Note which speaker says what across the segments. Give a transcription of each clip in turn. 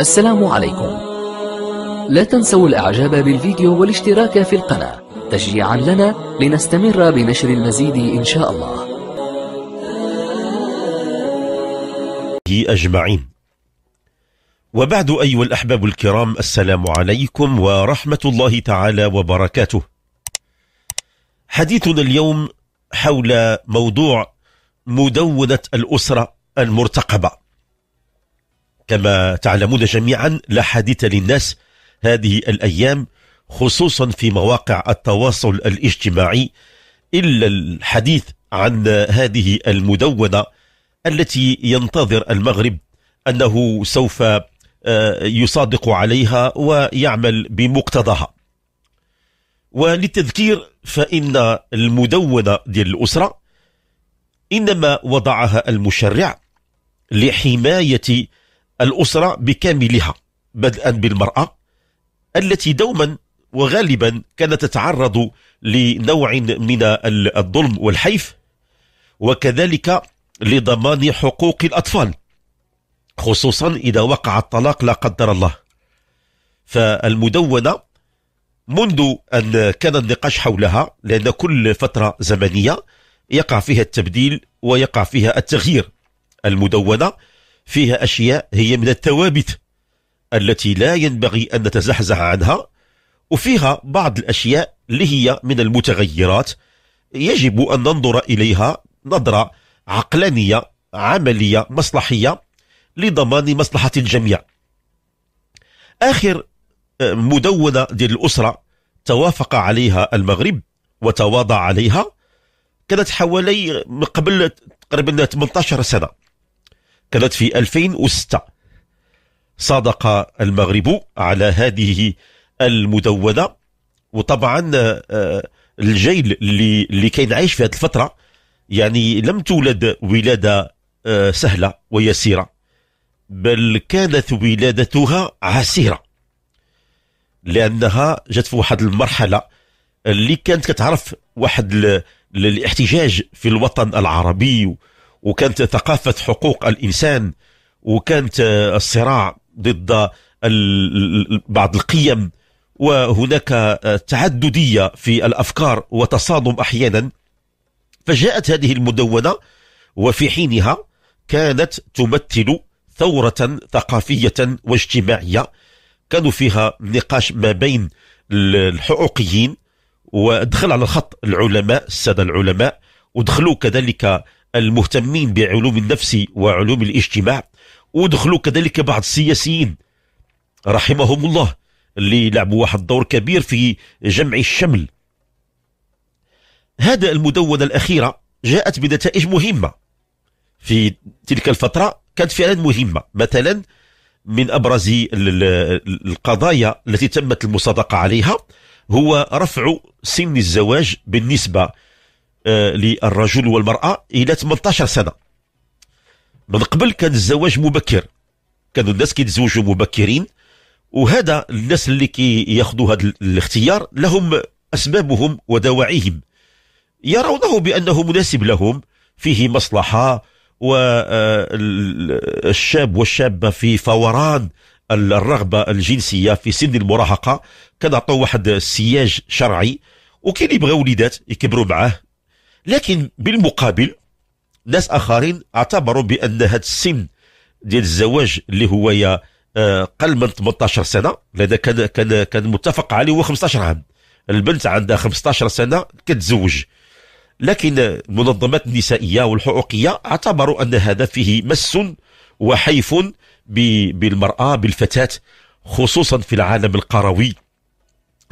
Speaker 1: السلام عليكم لا تنسوا الاعجاب بالفيديو والاشتراك في القناة تشجيعا لنا لنستمر بنشر المزيد إن شاء الله أجمعين وبعد أيها الأحباب الكرام السلام عليكم ورحمة الله تعالى وبركاته حديثنا اليوم حول موضوع مدونة الأسرة المرتقبة كما تعلمون جميعا لا حديث للناس هذه الأيام خصوصا في مواقع التواصل الاجتماعي إلا الحديث عن هذه المدونة التي ينتظر المغرب أنه سوف آه، يصادق عليها ويعمل بمقتضاها وللتذكير فإن المدونة ديال الأسرة إنما وضعها المشرع لحماية الأسرة بكاملها بدءا بالمرأة التي دوما وغالبا كانت تتعرض لنوع من الظلم والحيف وكذلك لضمان حقوق الأطفال خصوصا إذا وقع الطلاق لا قدر الله فالمدونة منذ أن كان النقاش حولها لأن كل فترة زمنية يقع فيها التبديل ويقع فيها التغيير المدونة فيها أشياء هي من الثوابت التي لا ينبغي أن نتزحزح عنها وفيها بعض الأشياء اللي هي من المتغيرات يجب أن ننظر إليها نظرة عقلانية عملية مصلحية لضمان مصلحة الجميع آخر آه، مدونة ديال الأسرة توافق عليها المغرب وتواضع عليها كانت حوالي قبل تقريبا 18 سنة كانت في 2006 صادق المغرب على هذه المدونة وطبعا آه، الجيل اللي اللي كان عايش في هذه الفترة يعني لم تولد ولادة آه، سهلة ويسيرة بل كانت ولادتها عسيرة لأنها جت في واحد المرحلة اللي كانت كتعرف واحد الاحتجاج في الوطن العربي وكانت ثقافة حقوق الإنسان وكانت آه، الصراع ضد بعض القيم وهناك آه، تعددية في الأفكار وتصادم أحيانا فجاءت هذه المدونة وفي حينها كانت تمثل ثورة ثقافية واجتماعية كانوا فيها نقاش ما بين الحقوقيين ودخل على الخط العلماء السادة العلماء ودخلوا كذلك المهتمين بعلوم النفس وعلوم الاجتماع ودخلوا كذلك بعض السياسيين رحمهم الله اللي لعبوا واحد الدور كبير في جمع الشمل هذا المدونة الأخيرة جاءت بنتائج مهمة في تلك الفترة كانت فعلا مهمة مثلا من أبرز القضايا التي تمت المصادقة عليها هو رفع سن الزواج بالنسبة آه، للرجل والمرأة إلى 18 سنة من قبل كان الزواج مبكر كانوا الناس كيتزوجوا مبكرين وهذا الناس اللي كياخذوا هذا الاختيار لهم أسبابهم ودواعيهم يرونه بأنه مناسب لهم فيه مصلحة والشاب آه، والشابة في فوران الرغبة الجنسية في سن المراهقة كنعطوا واحد السياج شرعي وكاين اللي يبغى وليدات يكبروا معاه لكن بالمقابل ناس اخرين اعتبروا بان هذا السن ديال الزواج اللي هو يا آه، قل من 18 سنه لان كان كان كان متفق عليه هو 15 عام البنت عندها 15 سنه كتزوج لكن المنظمات النسائيه والحقوقيه اعتبروا ان هذا فيه مس وحيف بالمراه بالفتاه خصوصا في العالم القروي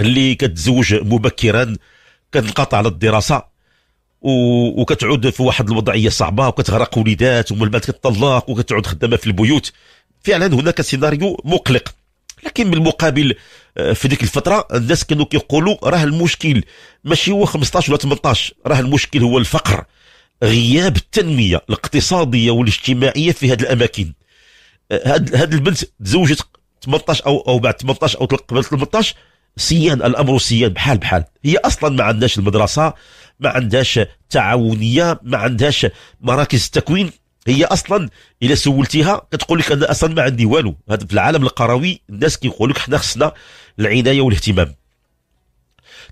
Speaker 1: اللي كتزوج مبكرا كتنقطع على الدراسه وكتعود في واحد الوضعيه صعبه وكتغرق وليدات ومن بعد كتطلق وكتعود خدامه في البيوت فعلا هناك سيناريو مقلق لكن بالمقابل آه، في ديك الفتره الناس كانوا كيقولوا راه المشكل ماشي هو 15 ولا 18 راه المشكل هو الفقر غياب التنميه الاقتصاديه والاجتماعيه في هذه الاماكن آه، هاد هاد البنت تزوجت 18 او او بعد 18 او قبل 18 سيان الامر سيان بحال بحال هي اصلا ما عندهاش المدرسه ما عندهاش تعاونيه ما عندهاش مراكز التكوين هي اصلا الى سولتيها كتقول لك انا اصلا ما عندي والو هذا في العالم القروي الناس كيقول لك حنا خصنا العنايه والاهتمام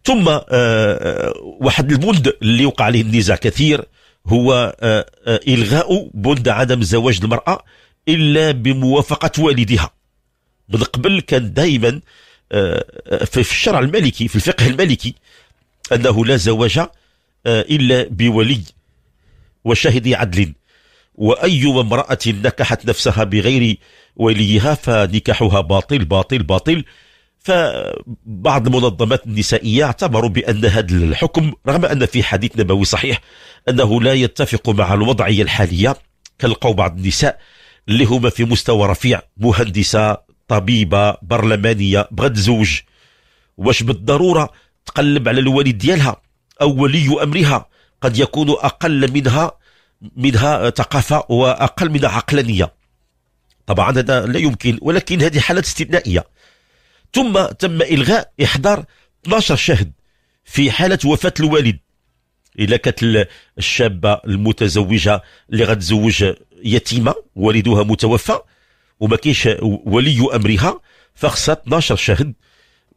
Speaker 1: ثم آه، آه، واحد البند اللي وقع عليه النزاع كثير هو آه، الغاء بند عدم زواج المراه الا بموافقه والدها من قبل كان دائما آه، في الشرع المالكي في الفقه المالكي أنه لا زواج آه، إلا بولي وشاهد عدل وأي امرأة نكحت نفسها بغير وليها فنكاحها باطل باطل باطل فبعض المنظمات النسائية اعتبروا بأن هذا الحكم رغم أن في حديث نبوي صحيح أنه لا يتفق مع الوضعية الحالية كالقوا بعض النساء اللي هما في مستوى رفيع مهندسة طبيبه برلمانيه بغات تزوج واش بالضروره تقلب على الوالد ديالها او ولي امرها قد يكون اقل منها منها ثقافه واقل منها عقلانيه طبعا هذا لا يمكن ولكن هذه حالات استثنائيه ثم تم الغاء احضار 12 شهد في حاله وفاه الوالد الا كانت الشابه المتزوجه اللي غتزوج يتيمه والدها متوفى وما كاينش ولي امرها فخصها 12 شهد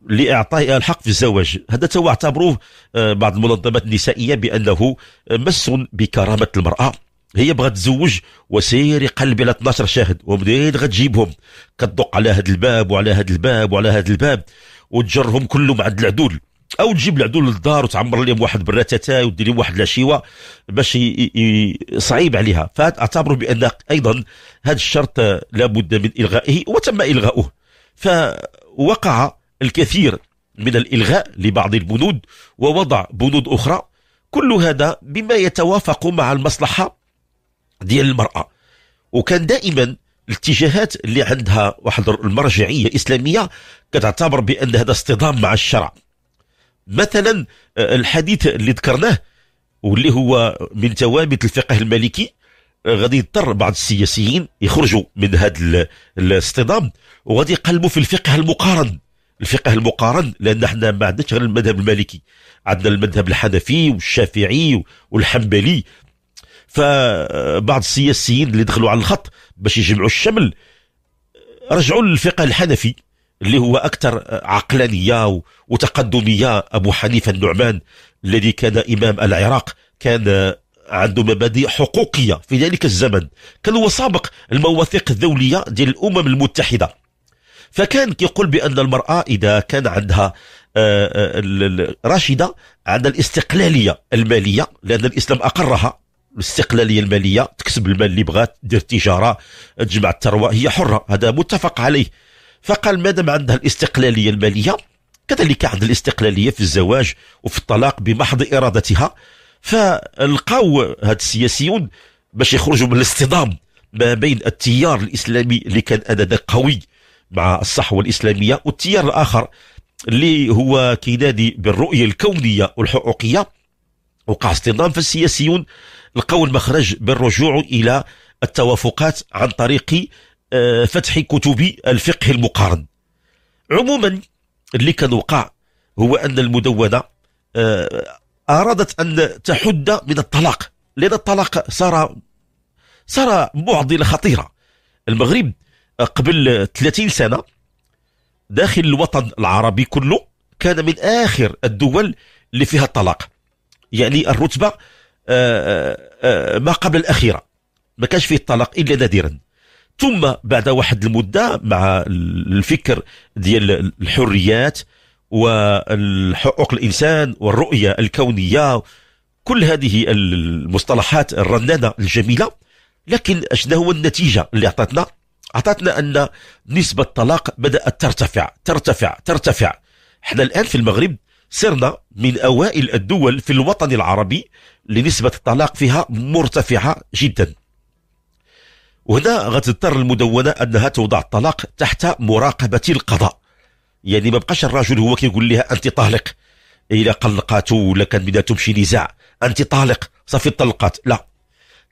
Speaker 1: لاعطائها الحق في الزواج هذا توا اعتبروه آه، بعض المنظمات النسائيه بانه آه، مس بكرامه المراه هي بغات تزوج وسيري قلبي على 12 شاهد ومنين غتجيبهم كتدق على هذا الباب وعلى هذا الباب وعلى هذا الباب وتجرهم كلهم عند العدول او تجيب العدول للدار وتعمر لهم واحد براتاتاي ودير لهم واحد العشيوه باش ي... ي... صعيب عليها فاعتبروا بان ايضا هذا الشرط لابد من الغائه وتم الغاؤه فوقع الكثير من الالغاء لبعض البنود ووضع بنود اخرى كل هذا بما يتوافق مع المصلحه ديال المراه وكان دائما الاتجاهات اللي عندها واحد المرجعيه اسلاميه كتعتبر بان هذا اصطدام مع الشرع مثلا آه، الحديث اللي ذكرناه واللي هو من توابت الفقه المالكي آه، غادي يضطر بعض السياسيين يخرجوا من هذا الاصطدام وغادي يقلبوا في الفقه المقارن الفقه المقارن لان احنا ما عندناش غير المذهب المالكي عندنا المذهب الحنفي والشافعي والحنبلي فبعض السياسيين اللي دخلوا على الخط باش يجمعوا الشمل رجعوا للفقه الحنفي اللي هو أكثر عقلانية وتقدمية أبو حنيفة النعمان الذي كان إمام العراق كان عنده مبادئ حقوقية في ذلك الزمن كان هو سابق المواثيق الدولية ديال الأمم المتحدة فكان كيقول بأن المرأة إذا كان عندها آه، آه، راشدة عندها الاستقلالية المالية لأن الإسلام أقرها الاستقلاليه الماليه تكسب المال اللي بغات دير تجاره تجمع الثروه هي حره هذا متفق عليه فقال ما دام عندها الاستقلاليه الماليه كذلك عند الاستقلاليه في الزواج وفي الطلاق بمحض ارادتها فلقاو هاد السياسيون باش يخرجوا من الاصطدام ما بين التيار الاسلامي اللي كان انذاك قوي مع الصحوه الاسلاميه والتيار الاخر اللي هو كينادي بالرؤيه الكونيه والحقوقيه وقع اصطدام فالسياسيون لقوا المخرج بالرجوع الى التوافقات عن طريق آه، فتح كتب الفقه المقارن عموما اللي كان وقع هو أن المدونة آه، أرادت أن تحد من الطلاق لأن الطلاق صار صار معضلة خطيرة المغرب قبل 30 سنة داخل الوطن العربي كله كان من آخر الدول اللي فيها الطلاق يعني الرتبة آه، ما قبل الأخيرة ما كانش فيه الطلاق إلا نادرا ثم بعد واحد المدة مع الفكر ديال الحريات وحقوق الإنسان والرؤية الكونية كل هذه المصطلحات الرنانة الجميلة لكن شنو هو النتيجة اللي أعطتنا أعطتنا أن نسبة الطلاق بدأت ترتفع ترتفع ترتفع احنا الآن في المغرب صرنا من أوائل الدول في الوطن العربي لنسبة الطلاق فيها مرتفعة جدا وهنا غتضطر المدونه انها توضع الطلاق تحت مراقبه القضاء يعني ما بقاش الرجل هو كيقول لها انت طالق الى إيه، قلقاتو ولا كان بدا شي نزاع انت طالق صافي طلقات لا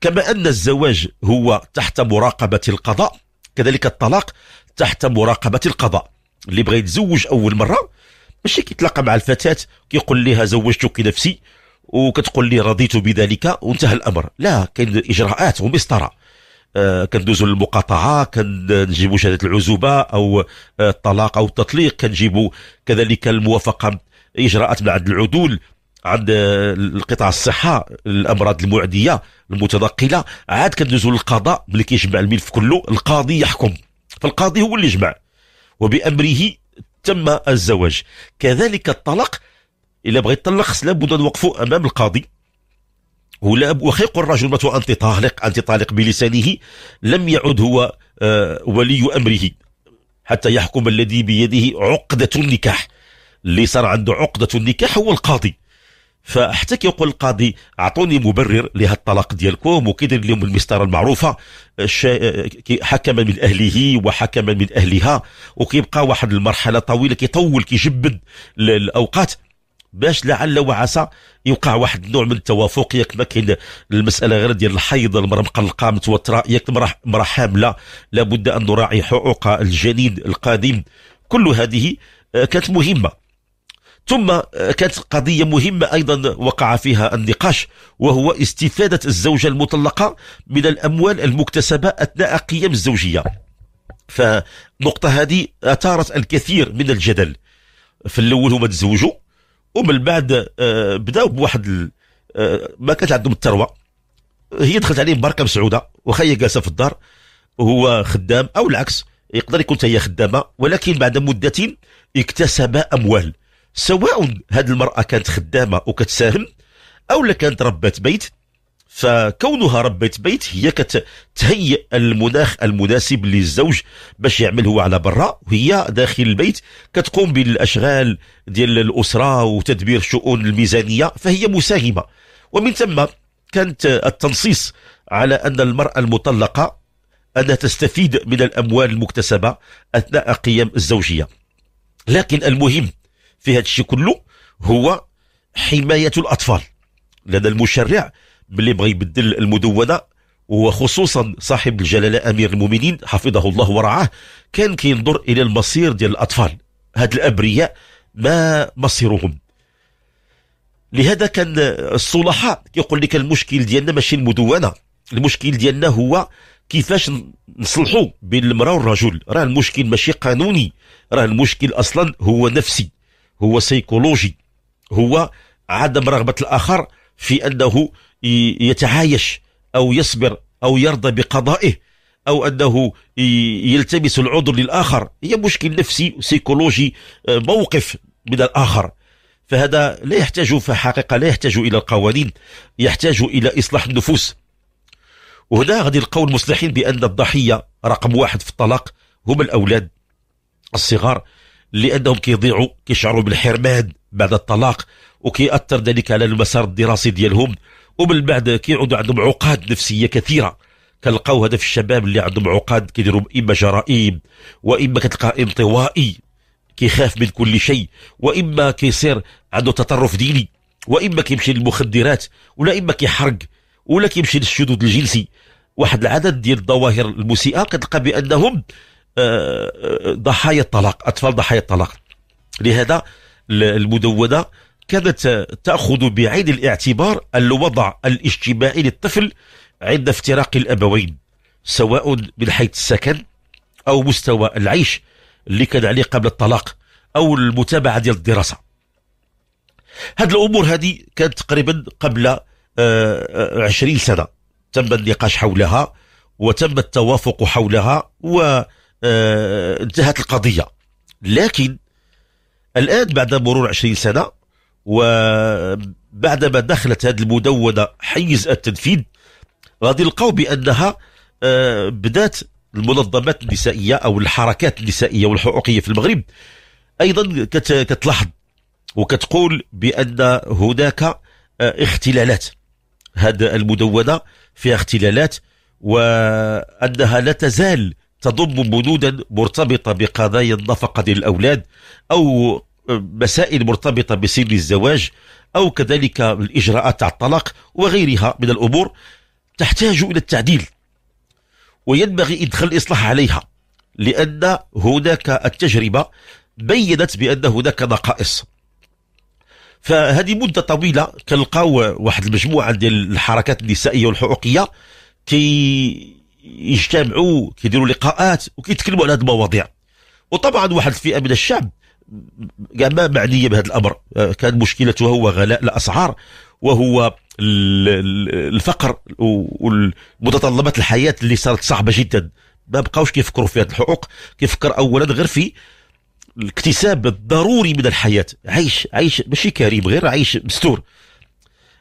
Speaker 1: كما ان الزواج هو تحت مراقبه القضاء كذلك الطلاق تحت مراقبه القضاء اللي بغى يتزوج اول مره ماشي كيتلاقى مع الفتاه كيقول لها زوجتك نفسي وكتقول لي رضيت بذلك وانتهى الامر لا كاين اجراءات ومسطره آه، كندوزوا للمقاطعه كنجيبوا شهاده العزوبه او آه، الطلاق او التطليق كنجيبوا كذلك الموافقه اجراءات من عند العدول عند آه، القطاع الصحه الامراض المعديه المتنقله عاد كندوزوا للقضاء ملي كيجمع الملف كله القاضي يحكم فالقاضي هو اللي يجمع وبامره تم الزواج كذلك الطلاق الا بغيت تطلق لابد ان نوقفوا امام القاضي ولا وخا يقول الرجل أنت طالق أنت طالق بلسانه لم يعد هو آه، ولي أمره حتى يحكم الذي بيده عقدة النكاح اللي صار عنده عقدة النكاح هو القاضي فحتى كيقول القاضي اعطوني مبرر لهذا الطلاق ديالكم وكيدير لهم المسطره المعروفه حكما من اهله وحكما من اهلها وكيبقى واحد المرحله طويله كيطول كيجبد الاوقات باش لعل وعسى يوقع واحد النوع من التوافق ياك ما كاين المساله غير ديال الحيض المراه مقلقه متوتره ياك المراه حامله لابد ان نراعي حقوق الجنين القادم كل هذه آه، كانت مهمه ثم آه، كانت قضيه مهمه ايضا وقع فيها النقاش وهو استفاده الزوجه المطلقه من الاموال المكتسبه اثناء قيام الزوجيه فالنقطه هذه اثارت الكثير من الجدل في الاول هما تزوجوا ومن بعد آه، بداو بواحد آه، ما كانت عندهم الثروه هي دخلت عليه بركه مسعوده وخا هي جالسه في الدار هو خدام او العكس يقدر يكون هي خدامه ولكن بعد مده اكتسب اموال سواء هذه المراه كانت خدامه وكتساهم او كانت ربات بيت فكونها ربيت بيت هي كتهيئ المناخ المناسب للزوج باش يعمل هو على برا وهي داخل البيت كتقوم بالاشغال ديال الاسره وتدبير شؤون الميزانيه فهي مساهمه ومن ثم كانت التنصيص على ان المراه المطلقه انها تستفيد من الاموال المكتسبه اثناء قيام الزوجيه لكن المهم في هذا الشيء كله هو حمايه الاطفال لدى المشرع باللي بغى يبدل المدونه وخصوصا صاحب الجلاله امير المؤمنين حفظه الله ورعاه كان كينظر الى المصير ديال الاطفال هاد الابرياء ما مصيرهم لهذا كان الصلحاء كيقول لك المشكل ديالنا ماشي المدونه المشكل ديالنا هو كيفاش نصلحوا بين المراه والرجل راه المشكل ماشي قانوني راه المشكل اصلا هو نفسي هو سيكولوجي هو عدم رغبه الاخر في انه يتعايش أو يصبر أو يرضى بقضائه أو أنه يلتمس العذر للآخر هي مشكل نفسي سيكولوجي آه، موقف من الآخر فهذا لا يحتاج في الحقيقة لا يحتاج إلى القوانين يحتاج إلى إصلاح النفوس وهنا غادي نلقاو المصلحين بأن الضحية رقم واحد في الطلاق هم الأولاد الصغار لأنهم كيضيعوا كيشعروا بالحرمان بعد الطلاق وكيأثر ذلك على المسار الدراسي ديالهم ومن بعد كيعودوا عندهم عقاد نفسيه كثيره كنلقاو هذا في الشباب اللي عندهم عقاد كيديروا اما جرائم واما كتلقاه انطوائي كيخاف من كل شيء واما كيصير عنده تطرف ديني واما كيمشي للمخدرات ولا اما كيحرق ولا كيمشي للشذوذ الجنسي واحد العدد ديال الظواهر المسيئه كتلقى بانهم آه، آه، ضحايا الطلاق اطفال ضحايا الطلاق لهذا المدونه كادت تأخذ بعين الاعتبار الوضع الاجتماعي للطفل عند افتراق الأبوين سواء من حيث السكن أو مستوى العيش اللي كان عليه قبل الطلاق أو المتابعة ديال الدراسة هاد الأمور هذه كانت تقريبا قبل آه، آه، عشرين سنة تم النقاش حولها وتم التوافق حولها وانتهت آه، القضية لكن الآن بعد مرور عشرين سنة وبعدما دخلت هذه المدونة حيز التنفيذ غادي نلقاو بأنها آه، بدات المنظمات النسائية أو الحركات النسائية والحقوقية في المغرب أيضا كتلاحظ وكتقول بأن هناك آه، اختلالات هذه المدونة فيها اختلالات وأنها لا تزال تضم بنودا مرتبطة بقضايا النفقة للأولاد أو مسائل مرتبطة بسن الزواج أو كذلك الإجراءات تاع الطلاق وغيرها من الأمور تحتاج إلى التعديل وينبغي إدخال الإصلاح عليها لأن هناك التجربة بينت بأن هناك نقائص فهذه مدة طويلة كنلقاو واحد المجموعة ديال الحركات النسائية والحقوقية كي يجتمعوا كيديروا لقاءات وكيتكلموا على هذه المواضيع وطبعا واحد الفئة من الشعب كاع ما معنية بهذا الأمر آه، كان مشكلته هو غلاء الأسعار وهو الفقر ومتطلبات الحياة اللي صارت صعبة جدا ما بقاوش كيفكروا في هذه الحقوق كيفكر أولا غير في الاكتساب الضروري من الحياة عيش عيش ماشي كريم غير عيش مستور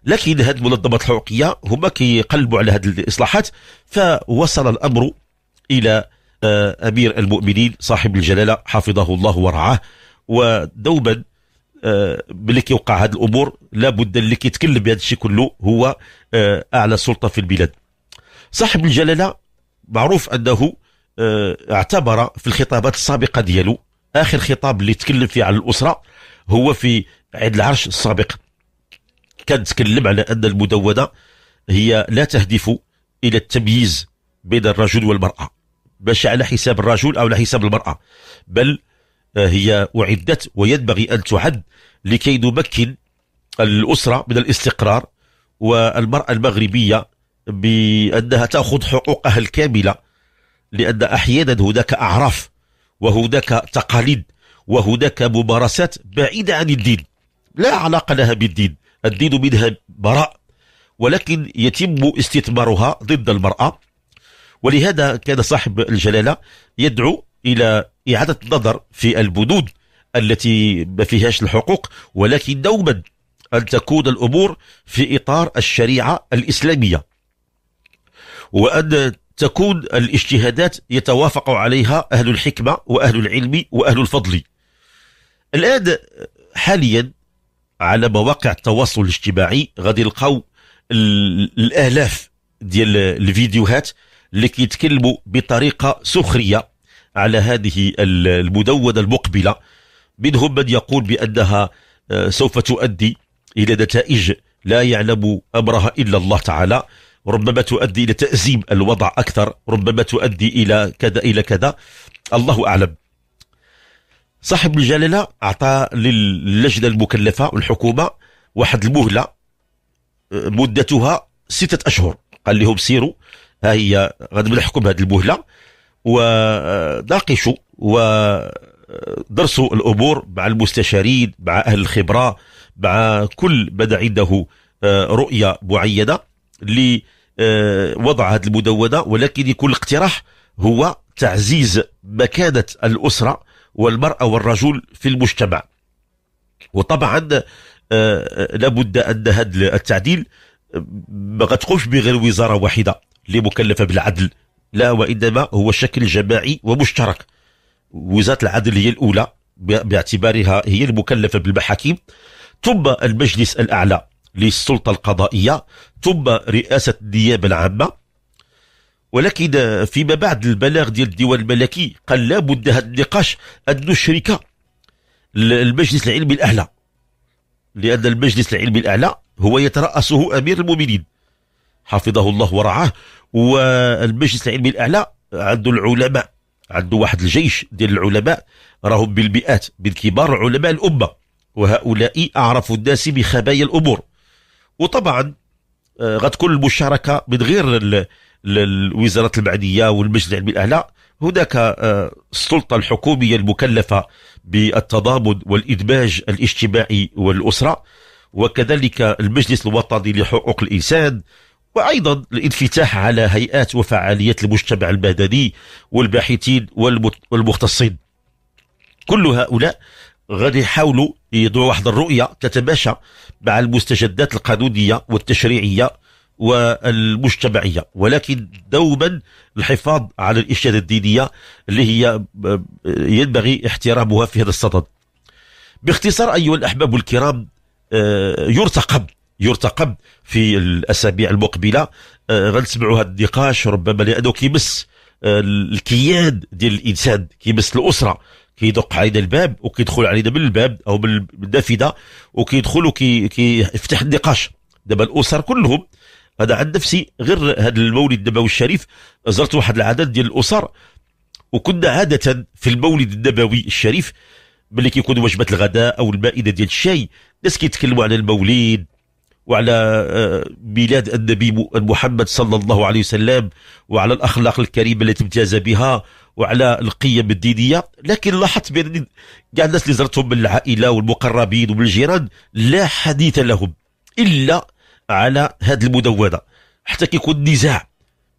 Speaker 1: لكن هذه المنظمات الحقوقية هما كيقلبوا على هذه الإصلاحات فوصل الأمر إلى آه، أمير المؤمنين صاحب الجلالة حفظه الله ورعاه ودوبا آه، باللي كيوقع هاد الامور لابد اللي كيتكلم بهذا الشيء كله هو آه، اعلى سلطه في البلاد صاحب الجلاله معروف انه آه، اعتبر في الخطابات السابقه ديالو اخر خطاب اللي تكلم فيه على الاسره هو في عيد العرش السابق كان تكلم على ان المدونه هي لا تهدف الى التمييز بين الرجل والمراه باش على حساب الرجل او على حساب المراه بل آه، هي أعدت وينبغي أن تعد لكي نمكن الأسرة من الاستقرار والمرأة المغربية بأنها تأخذ حقوقها الكاملة لأن أحيانا هناك أعراف وهناك تقاليد وهناك ممارسات بعيدة عن الدين لا علاقة لها بالدين الدين منها براء ولكن يتم استثمارها ضد المرأة ولهذا كان صاحب الجلالة يدعو إلى إعادة النظر في البنود التي ما فيهاش الحقوق ولكن دوما أن تكون الأمور في إطار الشريعة الإسلامية وأن تكون الاجتهادات يتوافق عليها أهل الحكمة وأهل العلم وأهل الفضل الآن حاليا على مواقع التواصل الاجتماعي غادي نلقاو الآلاف ديال الفيديوهات اللي كيتكلموا بطريقة سخرية على هذه المدودة المقبلة منهم من يقول بأنها آه، سوف تؤدي إلى نتائج لا يعلم أمرها إلا الله تعالى ربما تؤدي إلى تأزيم الوضع أكثر ربما تؤدي إلى كذا إلى كذا الله أعلم صاحب الجلالة أعطى للجنة المكلفة والحكومة واحد المهلة آه، مدتها ستة أشهر قال لهم سيروا ها هي غادي نحكم هذه المهلة وناقشوا ودرسوا الأمور مع المستشارين مع أهل الخبرة مع كل بدا عنده آه، رؤية معينة لوضع هذه المدونة ولكن كل اقتراح هو تعزيز مكانة الأسرة والمرأة والرجل في المجتمع وطبعا آه، لابد أن هذا التعديل ما غتقومش بغير وزارة واحدة اللي مكلفة بالعدل لا وإنما هو شكل جماعي ومشترك وزارة العدل هي الأولى باعتبارها هي المكلفة بالمحاكم ثم المجلس الأعلى للسلطة القضائية ثم رئاسة النيابة العامة ولكن فيما بعد البلاغ ديال الديوان الملكي قال لا بد هذا النقاش أن نشرك المجلس العلمي الأعلى لأن المجلس العلمي الأعلى هو يترأسه أمير المؤمنين حفظه الله ورعاه والمجلس العلمي الاعلى عنده العلماء عنده واحد الجيش ديال العلماء راهم بالمئات من كبار علماء الامه وهؤلاء اعرف الناس بخبايا الامور وطبعا آه، غتكون المشاركه من غير الوزارات المعنيه والمجلس العلمي الاعلى هناك آه، السلطه الحكوميه المكلفه بالتضامن والادماج الاجتماعي والاسره وكذلك المجلس الوطني لحقوق الانسان وأيضا الانفتاح على هيئات وفعاليات المجتمع المدني والباحثين والمختصين كل هؤلاء غادي يحاولوا يضعوا واحد الرؤية تتماشى مع المستجدات القانونية والتشريعية والمجتمعية ولكن دوما الحفاظ على الإشادة الدينية اللي هي ينبغي احترامها في هذا الصدد باختصار أيها الأحباب الكرام آه، يرتقب يرتقب في الاسابيع المقبله آه، غنسمعوا هذا النقاش ربما لانه كيمس آه، الكيان ديال الانسان كيمس الاسره كيدق علينا الباب وكيدخل علينا من الباب او من النافذه وكيدخل وكيفتح النقاش دابا الاسر كلهم هذا عن نفسي غير هذا المولد النبوي الشريف زرت واحد العدد ديال الاسر وكنا عاده في المولد النبوي الشريف ملي كيكون وجبه الغداء او المائده ديال الشاي الناس كيتكلموا على المولد وعلى ميلاد آه، النبي محمد صلى الله عليه وسلم وعلى الأخلاق الكريمة التي امتاز بها وعلى القيم الدينية لكن لاحظت بأن كاع الناس اللي زرتهم من العائلة والمقربين ومن الجيران لا حديث لهم إلا على هذه المدونة حتى كيكون نزاع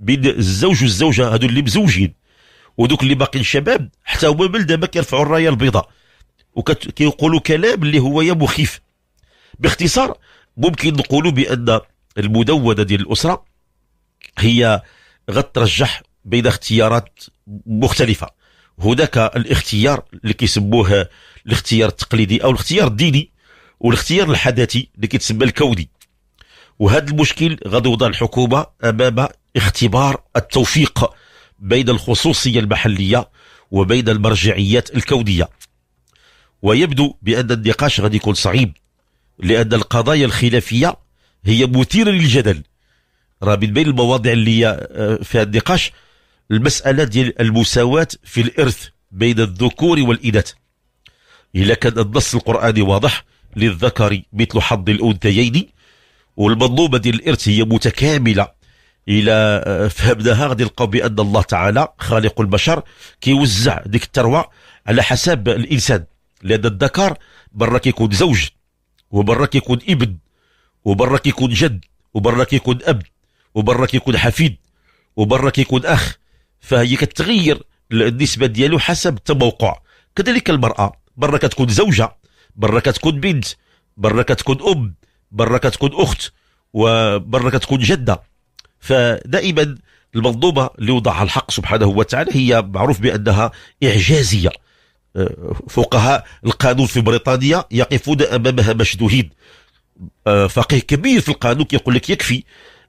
Speaker 1: بين الزوج والزوجة هذو اللي مزوجين ودوك اللي باقيين شباب حتى هما من دابا كيرفعوا الراية البيضاء وكيقولوا كلام اللي هو يا مخيف باختصار ممكن نقولوا بأن المدونة ديال الأسرة هي غترجح بين اختيارات مختلفة هناك الاختيار اللي كيسموه الاختيار التقليدي أو الاختيار الديني والاختيار الحداثي اللي كيتسمى الكوني وهذا المشكل غادي يوضع الحكومة أمام اختبار التوفيق بين الخصوصية المحلية وبين المرجعيات الكونية ويبدو بأن النقاش غادي يكون صعيب لأن القضايا الخلافية هي مثيرة للجدل راه من بين المواضيع اللي هي آه، فيها النقاش المسألة ديال المساواة في الإرث بين الذكور والإناث إلا كان النص القرآني واضح للذكر مثل حظ الأنثيين والمنظومة ديال الإرث هي متكاملة إلى آه، فهمناها غادي نلقاو بأن الله تعالى خالق البشر كيوزع ديك الثروة على حسب الإنسان لأن الذكر برا كيكون زوج وبرك يكون ابن وبرك يكون جد وبرك يكون اب وبرك يكون حفيد وبرك يكون اخ فهي كتغير النسبه ديالو حسب التموقع كذلك المراه برا كتكون زوجه برا كتكون بنت برا كتكون ام برا كتكون اخت وبرا كتكون جده فدائما المنظومه اللي وضعها الحق سبحانه وتعالى هي معروف بانها اعجازيه فقهاء القانون في بريطانيا يقفون امامها مشدوهين آه، فقيه كبير في القانون يقول لك يكفي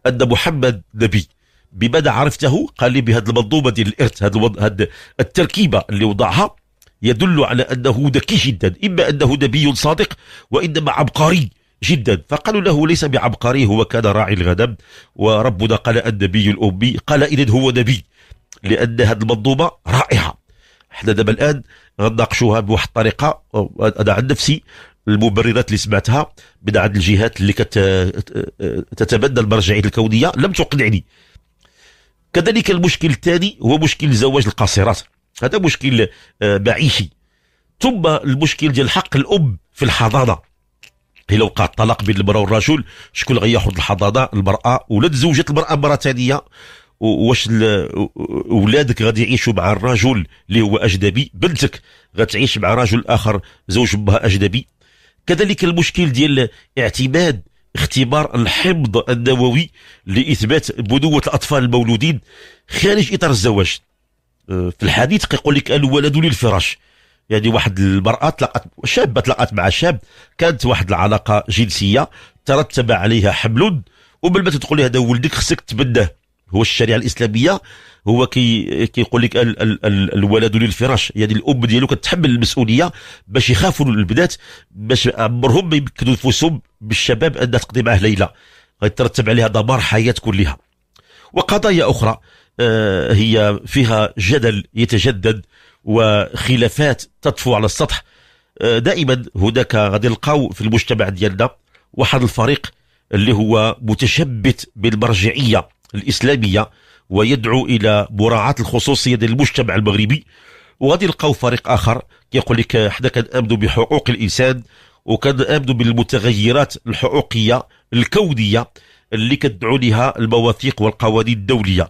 Speaker 1: ان محمد نبي بماذا عرفته؟ قال لي بهذه المنظومه ديال الارث هذه التركيبه اللي وضعها يدل على انه ذكي جدا، اما انه نبي صادق وانما عبقري جدا، فقالوا له ليس بعبقري هو كان راعي الغنم وربنا قال النبي الامي، قال اذا هو نبي لان هذه المنظومه رائعه حنا دابا الان غنناقشوها بواحد الطريقه انا عن نفسي المبررات اللي سمعتها من عند الجهات اللي تتبنى المرجعيه الكونيه لم تقنعني كذلك المشكل الثاني هو مشكل زواج القاصرات هذا مشكل آه، معيشي ثم المشكل ديال حق الام في الحضانه الى وقع الطلاق بين المراه والرجل شكون غياخذ الحضانه المراه ولا تزوجت المراه مره ثانيه واش ولادك غادي يعيشوا مع الرجل اللي هو اجنبي بنتك غتعيش مع رجل اخر زوج بها اجنبي كذلك المشكل ديال اعتماد اختبار الحمض النووي لاثبات بنوه الاطفال المولودين خارج اطار الزواج أه، في الحديث كيقول لك الولد للفراش يعني واحد المراه تلاقت شابه تلاقت مع شاب كانت واحد العلاقه جنسيه ترتب عليها حمل وبالما ما تقول لي هذا ولدك خصك تبناه هو الشريعه الاسلاميه هو كي كيقول لك ال ال ال الولد للفراش يعني الاب ديالو كتحمل المسؤوليه باش يخافوا البنات باش عمرهم ما يمكنوا نفوسهم بالشباب ان تقضي معه ليله غيترتب عليها دمار حياه كلها وقضايا اخرى آه، هي فيها جدل يتجدد وخلافات تطفو على السطح آه، دائما هناك غادي نلقاو في المجتمع ديالنا واحد الفريق اللي هو متشبت بالمرجعيه الإسلامية ويدعو إلى مراعاة الخصوصية للمجتمع المغربي وغادي نلقاو فريق آخر كيقول لك حنا كنآمنوا بحقوق الإنسان وكنآمنوا بالمتغيرات الحقوقية الكونية اللي كتدعو لها المواثيق والقوانين الدولية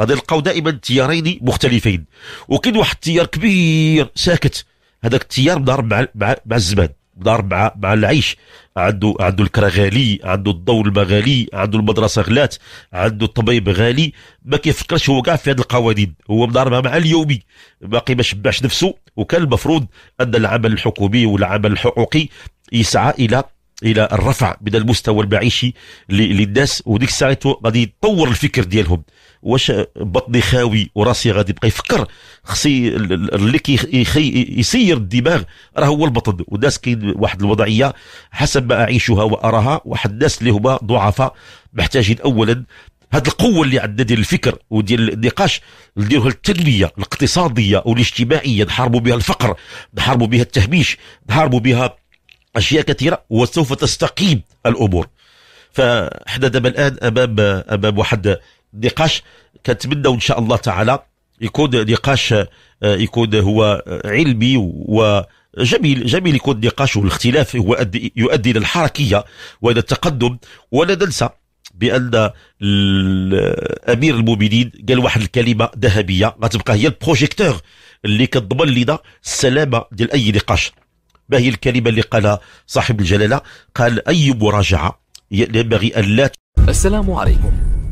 Speaker 1: غادي نلقاو دائما تيارين مختلفين وكاين واحد التيار كبير ساكت هذاك التيار مدار مع مع, مع الزمان دار مع مع العيش عدو الكرا غالي عدو الضوء المغالي عدو المدرسه غلات عدو الطبيب غالي ما كيفكرش هو كاع في هذه القوانين هو مضاربها مع اليومي باقي ما شبعش نفسه وكان المفروض ان العمل الحكومي والعمل الحقوقي يسعى الى الى الرفع من المستوى المعيشي للناس وديك الساعه غادي يطور الفكر ديالهم واش بطني خاوي وراسي غادي يبقى يفكر خصي اللي كيخي يسير الدماغ راه هو البطن وناس كاين واحد الوضعيه حسب ما اعيشها واراها واحد الناس اللي هما ضعفاء محتاجين اولا هاد القوه اللي عندنا ديال الفكر وديال النقاش نديروها التنميه الاقتصاديه والاجتماعيه نحاربوا بها الفقر نحاربوا بها التهميش نحاربوا بها اشياء كثيره وسوف تستقيم الامور فاحنا دابا الان امام امام واحد نقاش كنتمنوا ان شاء الله تعالى يكون نقاش آه، يكون هو علمي و جميل جميل يكون النقاش والاختلاف هو يؤدي الى الحركيه والى التقدم ولا ننسى بان امير المؤمنين قال واحد الكلمه ذهبيه غتبقى هي البروجيكتور اللي كتضمن لنا السلامه ديال اي نقاش ما هي الكلمه اللي قالها صاحب الجلاله قال اي مراجعه ينبغي ان لا السلام عليكم